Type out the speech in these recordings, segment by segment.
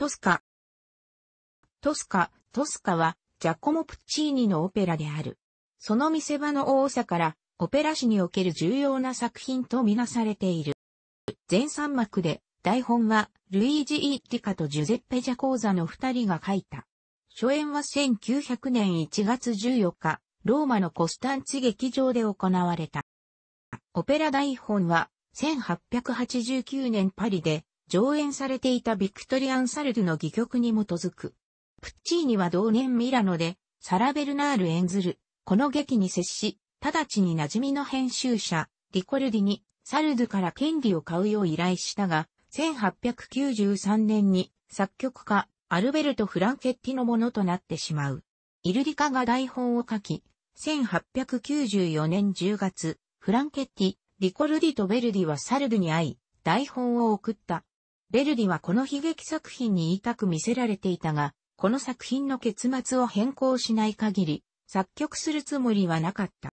トスカ。トスカ、トスカは、ジャコモ・プッチーニのオペラである。その見せ場の多さから、オペラ史における重要な作品とみなされている。全3幕で、台本は、ルイージ・イッティカとジュゼッペ・ジャコーザの二人が書いた。初演は1900年1月14日、ローマのコスタンチ劇場で行われた。オペラ台本は、1889年パリで、上演されていたビクトリアン・サルドの戯曲に基づく。プッチーニは同年ミラノで、サラベルナール演ずる、この劇に接し、直ちに馴染みの編集者、リコルディに、サルドから権利を買うよう依頼したが、1893年に作曲家、アルベルト・フランケッティのものとなってしまう。イルリカが台本を書き、1894年10月、フランケッティ、リコルディとベルディはサルドに会い、台本を送った。ベルディはこの悲劇作品に言いたく見せられていたが、この作品の結末を変更しない限り、作曲するつもりはなかった。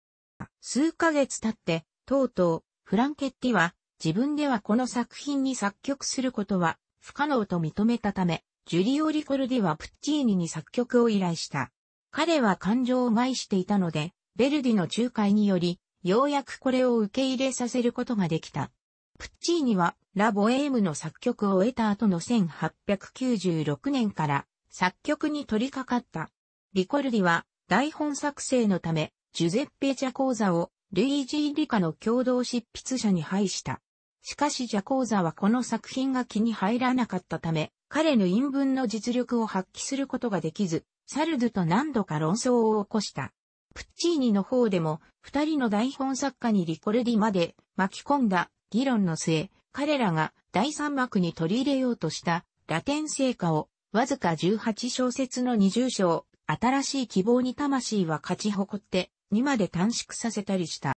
数ヶ月経って、とうとう、フランケッティは、自分ではこの作品に作曲することは不可能と認めたため、ジュリオ・リコルディはプッチーニに作曲を依頼した。彼は感情を害していたので、ベルディの仲介により、ようやくこれを受け入れさせることができた。プッチーニはラ・ボエームの作曲を終えた後の1896年から作曲に取り掛かった。リコルディは台本作成のため、ジュゼッペ・ジャコーザをルイージー・リカの共同執筆者に配した。しかしジャコーザはこの作品が気に入らなかったため、彼の陰文の実力を発揮することができず、サルドと何度か論争を起こした。プッチーニの方でも、二人の台本作家にリコルディまで巻き込んだ議論の末、彼らが第三幕に取り入れようとしたラテン聖歌をわずか18小節の20章、新しい希望に魂は勝ち誇って2まで短縮させたりした。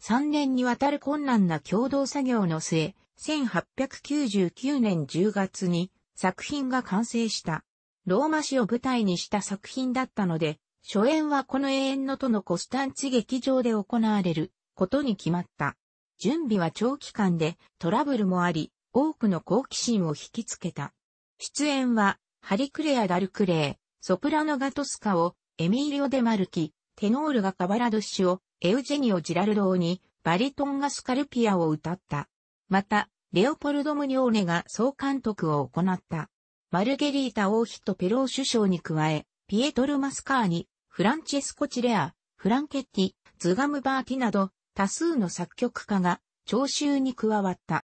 3年にわたる困難な共同作業の末、1899年10月に作品が完成した。ローマ史を舞台にした作品だったので、初演はこの永遠のとのコスタンチ劇場で行われることに決まった。準備は長期間でトラブルもあり、多くの好奇心を引きつけた。出演は、ハリクレア・ダルクレー、ソプラノ・ガトスカを、エミーリオ・デ・マルキ、テノールがカバラドッシュを、エウジェニオ・ジラルドーに、バリトンがスカルピアを歌った。また、レオポルド・ムニョーネが総監督を行った。マルゲリータ王妃とペロー首相に加え、ピエトル・マスカーニ、フランチェスコ・チレア、フランケッティ、ズガム・バーティなど、多数の作曲家が聴衆に加わった。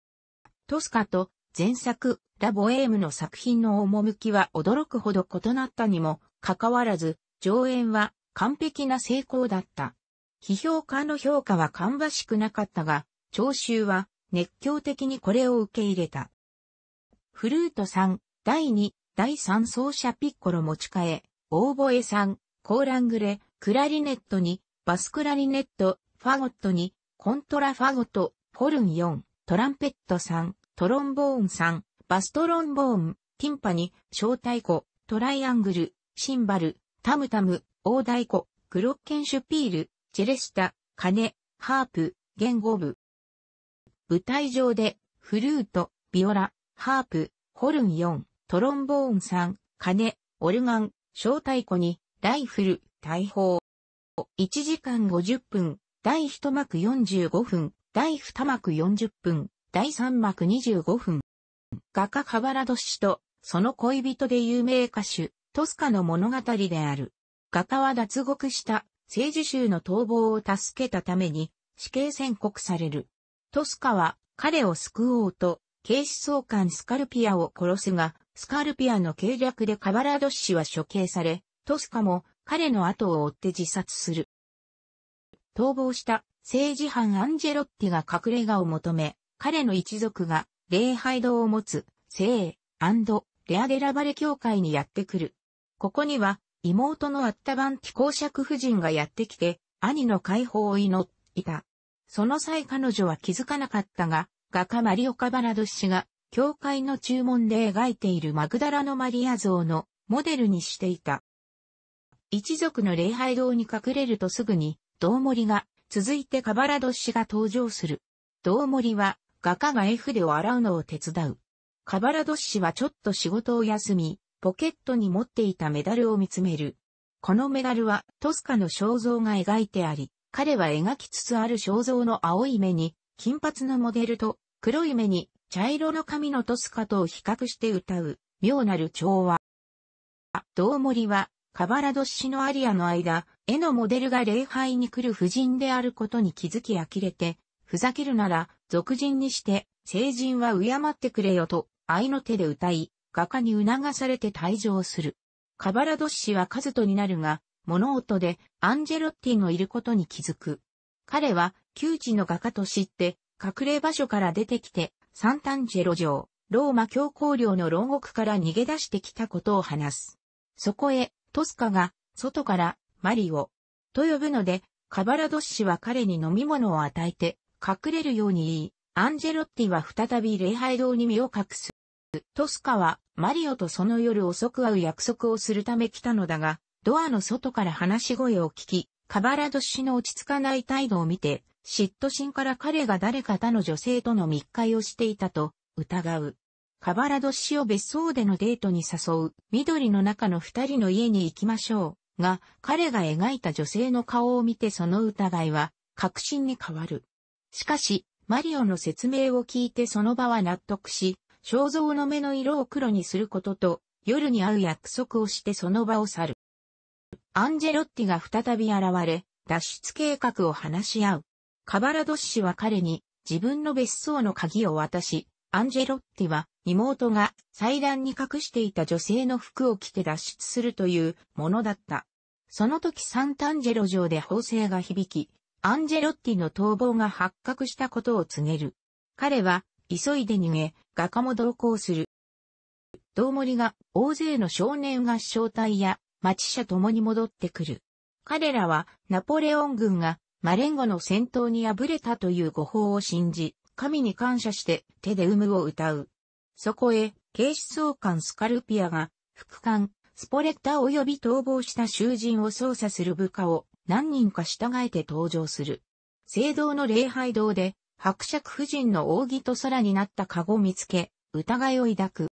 トスカと前作ラボエームの作品の趣は驚くほど異なったにもかかわらず上演は完璧な成功だった。批評家の評価は芳しくなかったが、聴衆は熱狂的にこれを受け入れた。フルート3、第2、第3奏者ピッコロ持ち替え、オーボエ3、コーラングレ、クラリネットに、バスクラリネット、ファゴットに、コントラファゴット、ホルン4、トランペット3、トロンボーン3、バストロンボーン、ティンパニ、小太鼓、トライアングル、シンバル、タムタム、大太鼓、クロッケンシュピール、チェレスタ、カネ、ハープ、言語部。舞台上で、フルート、ビオラ、ハープ、ホルン4、トロンボーン3、ネ、オルガン、小太鼓に、ライフル、大砲。1時間50分、第1幕45分、第2幕40分、第3幕25分。画家カバラド氏と、その恋人で有名歌手、トスカの物語である。画家は脱獄した政治衆の逃亡を助けたために死刑宣告される。トスカは彼を救おうと警視総監スカルピアを殺すが、スカルピアの計略でカバラドッシは処刑され、トスカも彼の後を追って自殺する。逃亡した政治犯アンジェロッティが隠れ家を求め、彼の一族が礼拝堂を持つ聖ンド・レアデラバレ教会にやってくる。ここには妹のアッタバンティ公爵夫人がやってきて兄の解放を祈っていた。その際彼女は気づかなかったが、画家マリオカバラド氏が教会の注文で描いているマグダラのマリア像のモデルにしていた。一族の礼拝堂に隠れるとすぐに道森が、続いてカバラドッシが登場する。道森は、画家が絵筆を洗うのを手伝う。カバラドッシはちょっと仕事を休み、ポケットに持っていたメダルを見つめる。このメダルはトスカの肖像が描いてあり、彼は描きつつある肖像の青い目に金髪のモデルと黒い目に茶色の髪のトスカとを比較して歌う妙なる調和。道森はカバラドッシのアリアの間、絵のモデルが礼拝に来る婦人であることに気づき呆れて、ふざけるなら、俗人にして、成人は敬ってくれよと、愛の手で歌い、画家に促されて退場する。カバラドッシはカズトになるが、物音でアンジェロッティのいることに気づく。彼は、窮地の画家と知って、隠れ場所から出てきて、サンタンジェロ城、ローマ教皇領の牢獄から逃げ出してきたことを話す。そこへ、トスカが、外からマリオ、と呼ぶので、カバラドッシは彼に飲み物を与えて、隠れるように言い、アンジェロッティは再び礼拝堂に身を隠す。トスカは、マリオとその夜遅く会う約束をするため来たのだが、ドアの外から話し声を聞き、カバラドッシの落ち着かない態度を見て、嫉妬心から彼が誰か他の女性との密会をしていたと疑う。カバラドッシを別荘でのデートに誘う、緑の中の二人の家に行きましょう。が、彼が描いた女性の顔を見てその疑いは、確信に変わる。しかし、マリオの説明を聞いてその場は納得し、肖像の目の色を黒にすることと、夜に会う約束をしてその場を去る。アンジェロッティが再び現れ、脱出計画を話し合う。カバラドッシュは彼に自分の別荘の鍵を渡し、アンジェロッティは妹が祭壇に隠していた女性の服を着て脱出するというものだった。その時サンタンジェロ城で砲声が響き、アンジェロッティの逃亡が発覚したことを告げる。彼は急いで逃げ、画家も同行する。道森が大勢の少年合唱隊や町者共に戻ってくる。彼らはナポレオン軍がマレンゴの戦闘に敗れたという誤報を信じ、神に感謝して手で有無を歌う。そこへ、警視総監スカルピアが、副官、スポレッタ及び逃亡した囚人を捜査する部下を何人か従えて登場する。聖堂の礼拝堂で、伯爵夫人の扇と空になった籠を見つけ、疑いを抱く。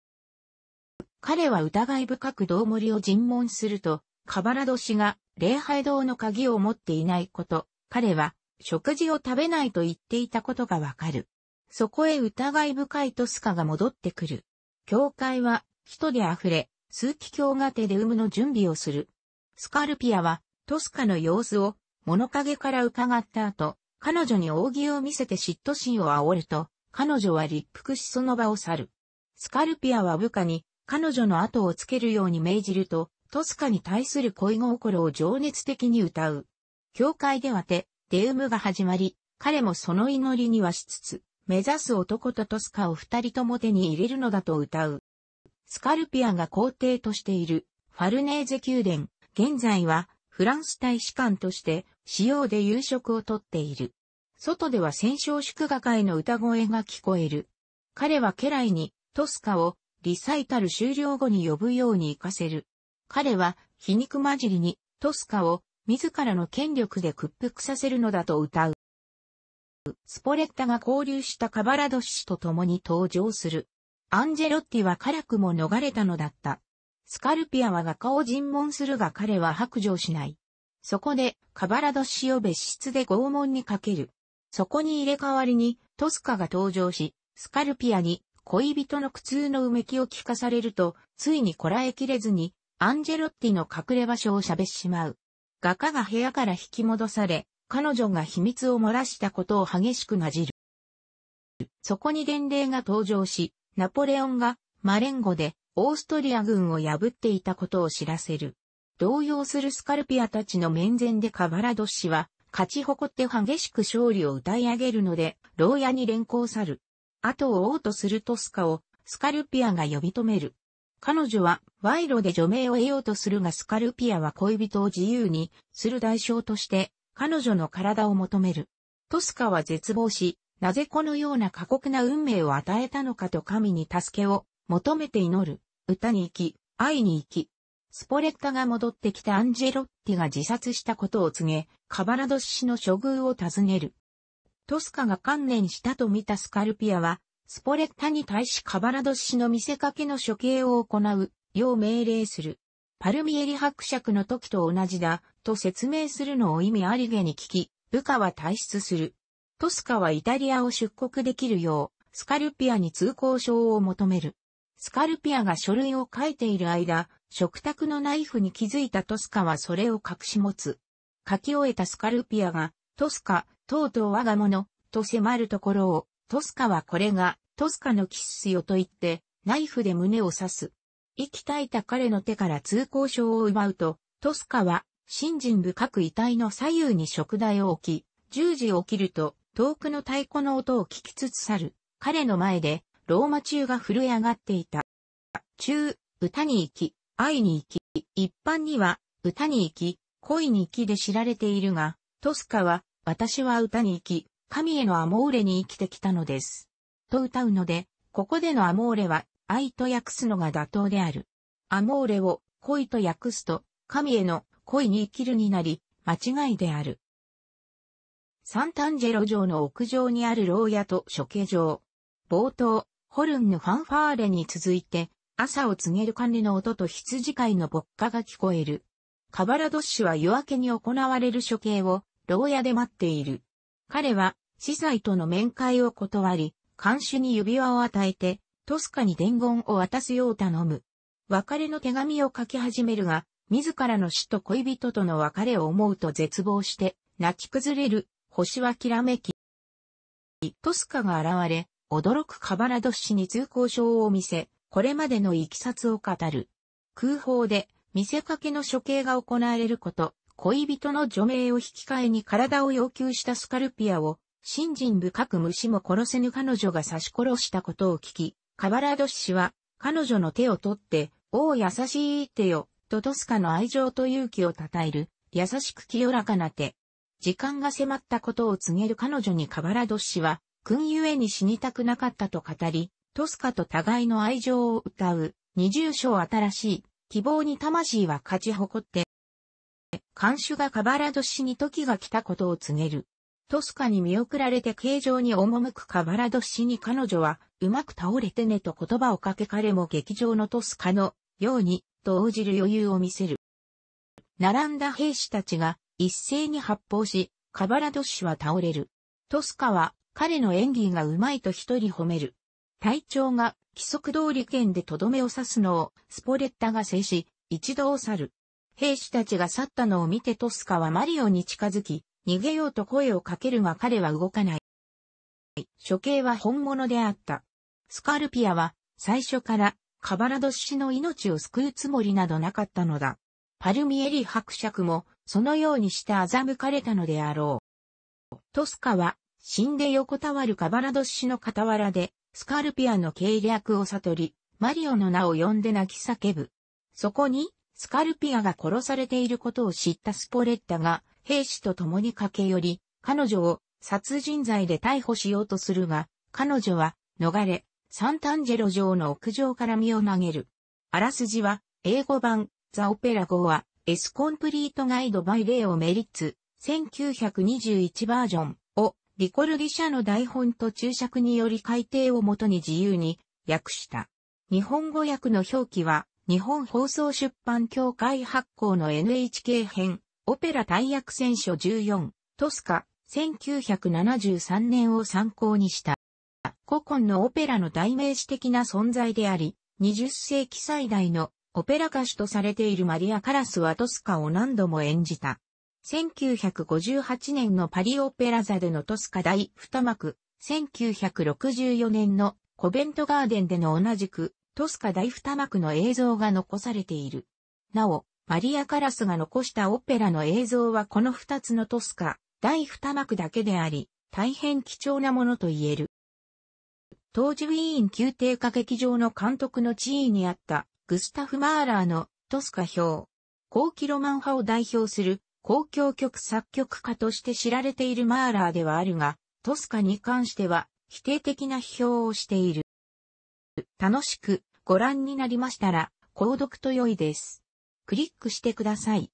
彼は疑い深く道盛りを尋問すると、カバラド氏が礼拝堂の鍵を持っていないこと、彼は食事を食べないと言っていたことがわかる。そこへ疑い深いトスカが戻ってくる。教会は人で溢れ、数奇教が手でウむの準備をする。スカルピアはトスカの様子を物陰から伺った後、彼女に扇を見せて嫉妬心を煽ると、彼女は立腹しその場を去る。スカルピアは部下に彼女の後をつけるように命じると、トスカに対する恋心を情熱的に歌う。教会ではて、デウムが始まり、彼もその祈りにはしつつ、目指す男とトスカを二人とも手に入れるのだと歌う。スカルピアが皇帝としているファルネーゼ宮殿、現在はフランス大使館として使用で夕食をとっている。外では戦勝祝賀会の歌声が聞こえる。彼は家来にトスカをリサイタル終了後に呼ぶように行かせる。彼は皮肉交じりにトスカを自らの権力で屈服させるのだと歌う。スポレッタが交流したカバラド氏と共に登場する。アンジェロッティは辛くも逃れたのだった。スカルピアは画家を尋問するが彼は白状しない。そこで、カバラドュを別室で拷問にかける。そこに入れ替わりに、トスカが登場し、スカルピアに恋人の苦痛のうめきを聞かされると、ついにこらえきれずに、アンジェロッティの隠れ場所を喋しまう。画家が部屋から引き戻され、彼女が秘密を漏らしたことを激しくなじる。そこに伝令が登場し、ナポレオンがマレンゴでオーストリア軍を破っていたことを知らせる。動揺するスカルピアたちの面前でカバラド氏は勝ち誇って激しく勝利を歌い上げるので、牢屋に連行去る。後を追おうとするトスカをスカルピアが呼び止める。彼女は賄賂で除名を得ようとするがスカルピアは恋人を自由にする代償として彼女の体を求める。トスカは絶望し、なぜこのような過酷な運命を与えたのかと神に助けを求めて祈る。歌に行き、会いに行き。スポレッタが戻ってきたアンジェロッティが自殺したことを告げ、カバラド氏の処遇を尋ねる。トスカが観念したと見たスカルピアは、スポレッタに対しカバラド氏の見せかけの処刑を行う、よう命令する。パルミエリ伯爵の時と同じだ、と説明するのを意味ありげに聞き、部下は退出する。トスカはイタリアを出国できるよう、スカルピアに通行証を求める。スカルピアが書類を書いている間、食卓のナイフに気づいたトスカはそれを隠し持つ。書き終えたスカルピアが、トスカ、とうとう我が物、と迫るところを、トスカはこれが、トスカのキッスよと言って、ナイフで胸を刺す。息絶えた彼の手から通行証を奪うと、トスカは、新人深く遺体の左右に食台を置き、十時を切ると、遠くの太鼓の音を聞きつつ去る。彼の前で、ローマ中が震え上がっていた。中、歌に行き、愛に行き、一般には、歌に行き、恋に行きで知られているが、トスカは、私は歌に行き、神へのアモーレに生きてきたのです。と歌うので、ここでのアモーレは、愛と訳すのが妥当である。アモーレを恋と訳すと、神への恋に生きるになり、間違いである。サンタンジェロ城の屋上にある牢屋と処刑場。冒頭、ホルンのファンファーレに続いて、朝を告げる鐘の音と羊飼いの牧歌が聞こえる。カバラドッシュは夜明けに行われる処刑を、牢屋で待っている。彼は、司祭との面会を断り、看守に指輪を与えて、トスカに伝言を渡すよう頼む。別れの手紙を書き始めるが、自らの死と恋人との別れを思うと絶望して、泣き崩れる、星はきらめき。トスカが現れ、驚くカバラドッシに通行証を見せ、これまでの行きさつを語る。空砲で、見せかけの処刑が行われること、恋人の除名を引き換えに体を要求したスカルピアを、信心深く虫も殺せぬ彼女が刺し殺したことを聞き、カバラド氏は、彼女の手を取って、おお優しいってよ、とトスカの愛情と勇気を称える、優しく清らかな手。時間が迫ったことを告げる彼女にカバラド氏は、君ゆえに死にたくなかったと語り、トスカと互いの愛情を歌う、二重章新しい、希望に魂は勝ち誇って、看守がカバラドシに時が来たことを告げる。トスカに見送られて形状に赴くカバラド氏に彼女は、うまく倒れてねと言葉をかけ彼も劇場のトスカのように、と応じる余裕を見せる。並んだ兵士たちが一斉に発砲し、カバラドッシュは倒れる。トスカは彼の演技がうまいと一人褒める。隊長が規則通り剣でとどめを刺すのをスポレッタが制し、一度を去る。兵士たちが去ったのを見てトスカはマリオに近づき、逃げようと声をかけるが彼は動かない。処刑は本物であった。スカルピアは最初からカバラド氏の命を救うつもりなどなかったのだ。パルミエリ伯爵もそのようにして欺かれたのであろう。トスカは死んで横たわるカバラド氏の傍らでスカルピアの計略を悟り、マリオの名を呼んで泣き叫ぶ。そこにスカルピアが殺されていることを知ったスポレッタが兵士と共に駆け寄り、彼女を殺人罪で逮捕しようとするが、彼女は逃れ、サンタンジェロ城の屋上から身を投げる。あらすじは、英語版、ザ・オペラ号は、エスコンプリートガイドバイレイをメリッツ、1921バージョンを、リコルギ社の台本と注釈により改訂をもとに自由に訳した。日本語訳の表記は、日本放送出版協会発行の NHK 編、オペラ大役選書14、トスカ、1973年を参考にした。古今のオペラの代名詞的な存在であり、20世紀最大のオペラ歌手とされているマリア・カラスはトスカを何度も演じた。1958年のパリオペラ座でのトスカ第二幕、1964年のコベントガーデンでの同じくトスカ第二幕の映像が残されている。なお、マリア・カラスが残したオペラの映像はこの二つのトスカ、第二幕だけであり、大変貴重なものと言える。当時ウィーン宮廷歌劇場の監督の地位にあったグスタフ・マーラーのトスカ表。後期ロマン派を代表する公共曲作曲家として知られているマーラーではあるが、トスカに関しては否定的な批評をしている。楽しくご覧になりましたら、購読と良いです。クリックしてください。